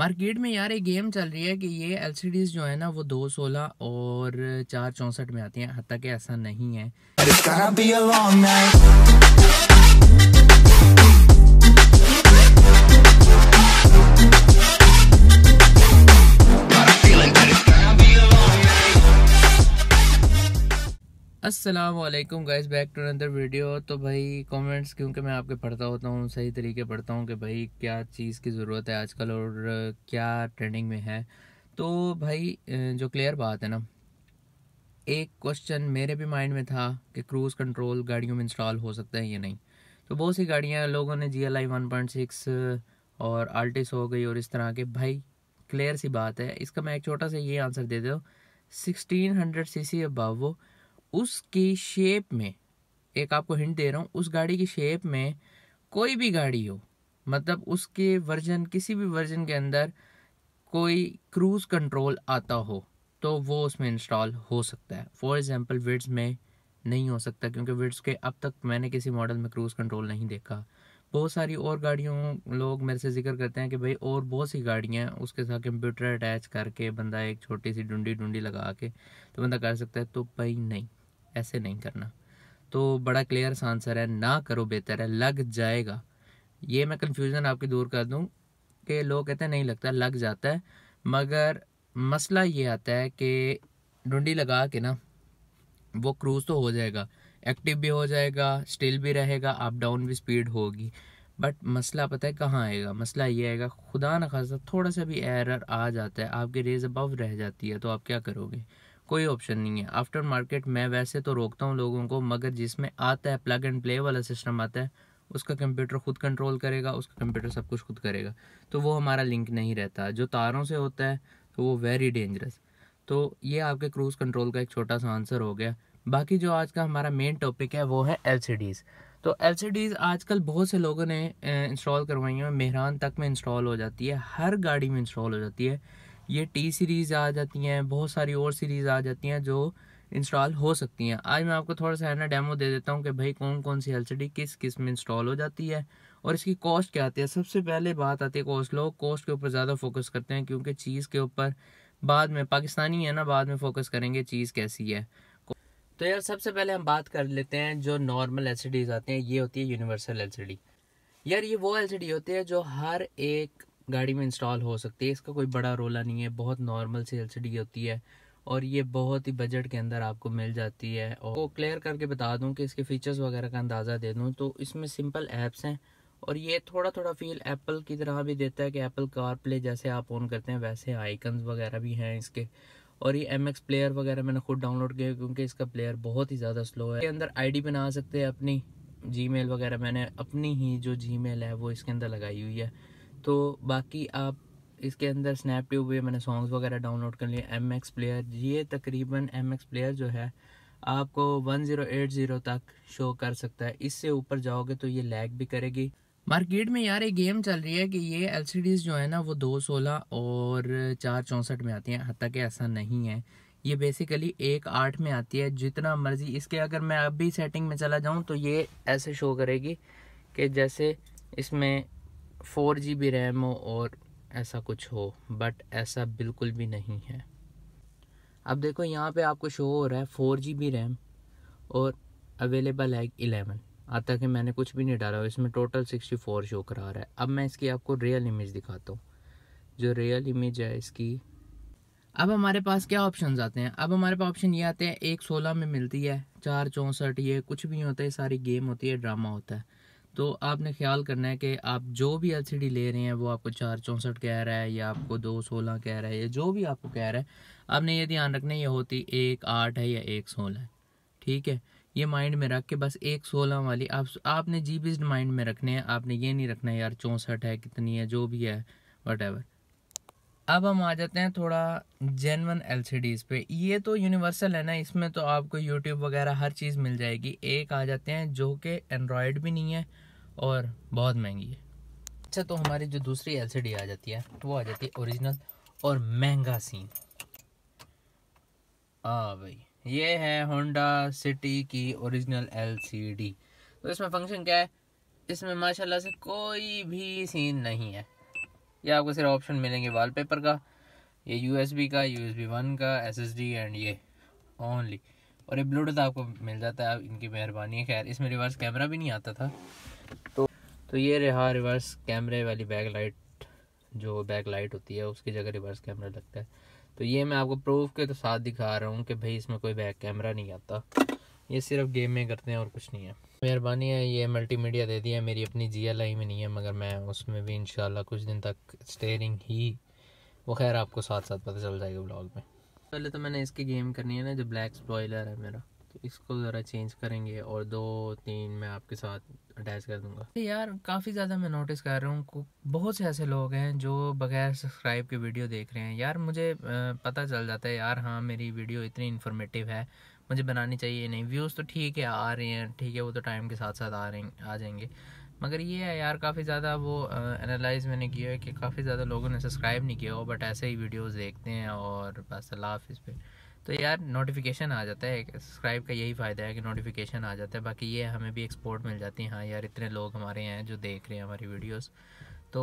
market में यार एक गेम चल रही है कि ये एल जो है ना वो दो सोलह और चार चौंसठ में आती हैं हती ऐसा नहीं है Aslam guys back to another video तो भाई कमेंट्स क्योंकि मैं आपके पढ़ता होता हूँ सही तरीके पढ़ता हूँ कि भाई क्या चीज़ की ज़रूरत है आजकल और क्या ट्रेंडिंग में है तो भाई जो क्लियर बात है ना एक क्वेश्चन मेरे भी माइंड में था कि क्रूज़ कंट्रोल गाड़ियों में इंस्टॉल हो सकता है या नहीं तो बहुत सी गाड़ियाँ लोगों ने G L I one point six और आल्टिस हो गई और इस तरह के भाई क्लियर सी बात है इसका मैं एक छोटा सा ये आंसर दे दूँ sixteen hundred C C above वो उसकी शेप में एक आपको हिंट दे रहा हूँ उस गाड़ी की शेप में कोई भी गाड़ी हो मतलब उसके वर्जन किसी भी वर्जन के अंदर कोई क्रूज़ कंट्रोल आता हो तो वो उसमें इंस्टॉल हो सकता है फॉर एग्ज़ाम्पल विड्स में नहीं हो सकता क्योंकि विड्स के अब तक मैंने किसी मॉडल में क्रूज़ कंट्रोल नहीं देखा बहुत सारी और गाड़ियों लोग मेरे से जिक्र करते हैं कि भाई और बहुत सी गाड़ियाँ हैं उसके साथ कंप्यूटर अटैच करके बंदा एक छोटी सी डुंडी डुंडी लगा के तो बंदा कर सकता है तो भाई नहीं ऐसे नहीं करना तो बड़ा क्लियर सा आंसर है ना करो बेहतर है लग जाएगा ये मैं कन्फ्यूज़न आपकी दूर कर दूँ कि लोग कहते हैं नहीं लगता लग जाता है मगर मसला ये आता है कि डुंडी लगा के ना वो क्रूज़ तो हो जाएगा एक्टिव भी हो जाएगा स्टिल भी रहेगा अप डाउन भी स्पीड होगी बट मसला पता है कहाँ आएगा मसला ये आएगा खुदा न खासा थोड़ा सा भी एरर आ जाता है आपकी रेज अबव रह जाती है तो आप क्या करोगे कोई ऑप्शन नहीं है आफ्टर मार्केट मैं वैसे तो रोकता हूँ लोगों को मगर जिसमें आता है प्लग एंड प्ले वाला सिस्टम आता है उसका कंप्यूटर खुद कंट्रोल करेगा उसका कंप्यूटर सब कुछ खुद करेगा तो वो हमारा लिंक नहीं रहता जो तारों से होता है तो वो वेरी डेंजरस तो ये आपके क्रूज़ कंट्रोल का एक छोटा सा आंसर हो गया बाकी जो आज का हमारा मेन टॉपिक है वो है एल तो एल आजकल बहुत से लोगों ने इंस्टॉल करवाई हैं मेहरान तक में इंस्टॉल हो जाती है हर गाड़ी में इंस्टॉल हो जाती है ये टी सीरीज़ आ जाती हैं बहुत सारी और सीरीज़ आ जाती हैं जो इंस्टॉल हो सकती हैं आज मैं आपको थोड़ा सा है ना डेमो दे देता हूँ कि भाई कौन कौन सी एल किस किस में इंस्टॉल हो जाती है और इसकी कॉस्ट क्या आती है सबसे पहले बात आती है कॉस्ट लोग कॉस्ट के ऊपर ज़्यादा फोकस करते हैं क्योंकि चीज़ के ऊपर बाद में पाकिस्तानी है ना बाद में फोकस करेंगे चीज़ कैसी है तो यार सबसे पहले हम बात कर लेते हैं जो नॉर्मल एल आते हैं ये होती है यूनिवर्सल एल यार ये वो एल होती है जो हर एक गाड़ी में इंस्टॉल हो सकती है इसका कोई बड़ा रोला नहीं है बहुत नॉर्मल सी एलसीडी होती है और ये बहुत ही बजट के अंदर आपको मिल जाती है और वो क्लियर करके बता दूं कि इसके फीचर्स वगैरह का अंदाज़ा दे दूं तो इसमें सिंपल ऐप्स हैं और ये थोड़ा थोड़ा फील एप्पल की तरह भी देता है कि एप्पल कार प्ले जैसे आप ऑन करते हैं वैसे आइकन्स वगैरह भी हैं इसके और ये एम एक्स प्लेयर वगैरह मैंने खुद डाउनलोड किया क्योंकि इसका प्लेयर बहुत ही ज़्यादा स्लो है इसके अंदर आई बना सकते हैं अपनी जी वगैरह मैंने अपनी ही जो जी है वो इसके अंदर लगाई हुई है तो बाकी आप इसके अंदर स्नैप ट्यूब मैंने सॉन्ग्स वगैरह डाउनलोड कर लिए एम एक्स प्लेयर ये तकरीबन एम एक्स प्लेयर जो है आपको 1080 तक शो कर सकता है इससे ऊपर जाओगे तो ये लैग भी करेगी मार्केट में यार एक गेम चल रही है कि ये एल जो है ना वो दो सोलह और चार चौंसठ में आती हैं हती कि ऐसा नहीं है ये बेसिकली एक आठ में आती है जितना मर्जी इसके अगर मैं अभी सेटिंग में चला जाऊँ तो ये ऐसे शो करेगी कि जैसे इसमें फोर जी बी रैम हो और ऐसा कुछ हो बट ऐसा बिल्कुल भी नहीं है अब देखो यहाँ पे आपको शो हो रहा है फोर जी बी रैम और अवेलेबल है इलेवन आता कि मैंने कुछ भी नहीं डाला इसमें टोटल सिक्सटी फोर शो करा रहा है अब मैं इसकी आपको रियल इमेज दिखाता हूँ जो रियल इमेज है इसकी अब हमारे पास क्या ऑप्शन आते हैं अब हमारे पास ऑप्शन ये आते हैं एक सोलह में मिलती है चार चौंसठ ये कुछ भी होता है सारी गेम होती है ड्रामा होता है तो आपने ख्याल करना है कि आप जो भी एलसीडी ले रहे हैं वो आपको चार चौंसठ कह रहा है या आपको दो सोलह कह रहा है या जो भी आपको कह रहा है आपने ये ध्यान रखना है ये होती एक आठ है या एक सोलह है ठीक है ये माइंड में रख के बस एक सोलह वाली आप आपने जी माइंड में रखने हैं आपने ये नहीं रखना है यार चौंसठ है कितनी है जो भी है वट अब हम आ जाते हैं थोड़ा जेनवन एल पे ये तो यूनिवर्सल है ना इसमें तो आपको यूट्यूब वगैरह हर चीज़ मिल जाएगी एक आ जाते हैं जो कि एंड्रॉयड भी नहीं है और बहुत महंगी है अच्छा तो हमारी जो दूसरी एल आ जाती है वो आ जाती है ओरिजिनल और महंगा सीन हाँ भाई ये है होंडा सिटी की ओरिजिनल एल तो इसमें फंक्शन क्या है इसमें माशाला से कोई भी सीन नहीं है ये आपको सिर्फ ऑप्शन मिलेंगे वॉलपेपर का ये यूएसबी का यूएसबी वन का एसएसडी एंड ये ओनली और ये ब्लूटूथ आपको मिल जाता है इनकी मेहरबानी है खैर इसमें रिवर्स कैमरा भी नहीं आता था तो तो ये रहा रिवर्स कैमरे वाली बैक लाइट जो बैक लाइट होती है उसकी जगह रिवर्स कैमरा लगता है तो ये मैं आपको प्रूफ के तो साथ दिखा रहा हूँ कि भाई इसमें कोई बैक कैमरा नहीं आता ये सिर्फ गेम में करते हैं और कुछ नहीं है मेहरबानी है ये मल्टीमीडिया दे दिया मेरी अपनी जी एल आई में नहीं है मगर मैं उसमें भी इंशाल्लाह कुछ दिन तक स्टेयरिंग ही वो खैर आपको साथ साथ पता चल जाएगा ब्लॉग में पहले तो मैंने इसकी गेम करनी है ना जो ब्लैक स्पॉयलर है मेरा तो इसको ज़रा चेंज करेंगे और दो तीन मैं आपके साथ अटैच कर दूंगा यार काफ़ी ज़्यादा मैं नोटिस कर रहा हूँ बहुत से ऐसे लोग हैं जो बगैर सब्सक्राइब के वीडियो देख रहे हैं यार मुझे पता चल जाता है यार हाँ मेरी वीडियो इतनी इन्फॉर्मेटिव है मुझे बनानी चाहिए नहीं व्यूज़ तो ठीक है आ रहे हैं ठीक है वो तो टाइम के साथ साथ आ रहे आ जाएंगे मगर ये है यार काफ़ी ज़्यादा वो एनालाइज मैंने किया है कि काफ़ी ज़्यादा लोगों ने सब्सक्राइब नहीं किया हो बट ऐसे ही वीडियोस देखते हैं और बस अल्लाह हाफिज़ पे तो यार नोटिफिकेशन आ जाता है सब्सक्राइब का यही फ़ायदा है कि नोटिफिकेशन आ जाता है बाकी ये हमें भी एक्सपोर्ट मिल जाती है हाँ यार इतने लोग हमारे हैं जो देख रहे हैं हमारी वीडियोज़ तो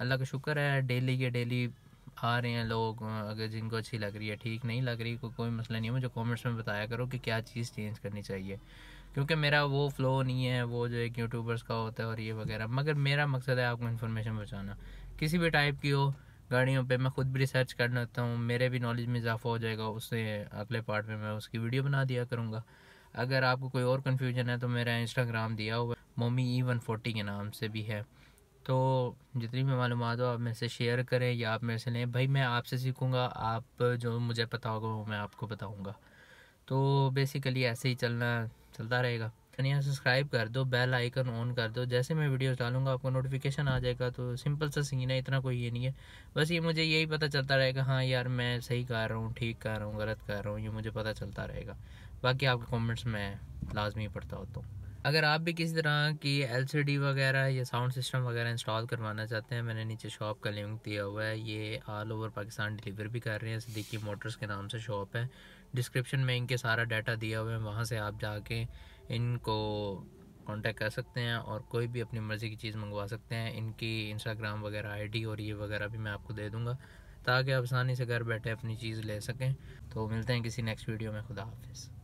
अल्लाह का शुक्र है डेली के डेली खा रहे हैं लोग अगर जिनको अच्छी लग रही है ठीक नहीं लग रही को, कोई मसला नहीं है मुझे कमेंट्स में बताया करो कि क्या चीज़ चेंज करनी चाहिए क्योंकि मेरा वो फ़्लो नहीं है वो जो एक यूट्यूबर्स का होता है और ये वगैरह मगर मेरा मकसद है आपको इन्फॉर्मेशन पहुँचाना किसी भी टाइप की हो गाड़ियों पे मैं खुद भी रिसर्च कर लेता हूँ मेरे भी नॉलेज में इजाफा हो जाएगा उससे अगले पार्ट में मैं उसकी वीडियो बना दिया करूँगा अगर आपको कोई और कन्फ्यूजन है तो मेरा इंस्टाग्राम दिया हुआ मोमी ई वन के नाम से भी है तो जितनी भी मालूम हो आप मेरे से शेयर करें या आप मेरे से लें भाई मैं आपसे सीखूँगा आप जो मुझे पता होगा वो मैं आपको बताऊँगा तो बेसिकली ऐसे ही चलना चलता रहेगा यहाँ तो सब्सक्राइब कर दो बेल आइकन ऑन कर दो जैसे मैं वीडियोस डालूंगा आपको नोटिफिकेशन आ जाएगा तो सिंपल सा सीन है इतना कोई ये नहीं है बस ये मुझे यही पता चलता रहेगा हाँ यार मैं सही कर रहा हूँ ठीक कर रहा हूँ गलत कर रहा हूँ ये मुझे पता चलता रहेगा बाकी आपके कॉमेंट्स मैं लाजमी पढ़ता होता हूँ अगर आप भी किसी तरह की एल वगैरह या साउंड सिस्टम वगैरह इंस्टॉल करवाना चाहते हैं मैंने नीचे शॉप का लिंक दिया हुआ है ये ऑल ओवर पाकिस्तान डिलीवर भी कर रहे हैं सिद्दीकी मोटर्स के नाम से शॉप है डिस्क्रिप्शन में इनके सारा डाटा दिया हुआ है वहाँ से आप जाके इनको कांटेक्ट कर सकते हैं और कोई भी अपनी मर्ज़ी की चीज़ मंगवा सकते हैं इनकी इंस्टाग्राम वगैरह आई और ये वगैरह भी मैं आपको दे दूँगा ताकि आप आसानी से घर बैठे अपनी चीज़ ले सकें तो मिलते हैं किसी नेक्स्ट वीडियो में खुदा हाफिज़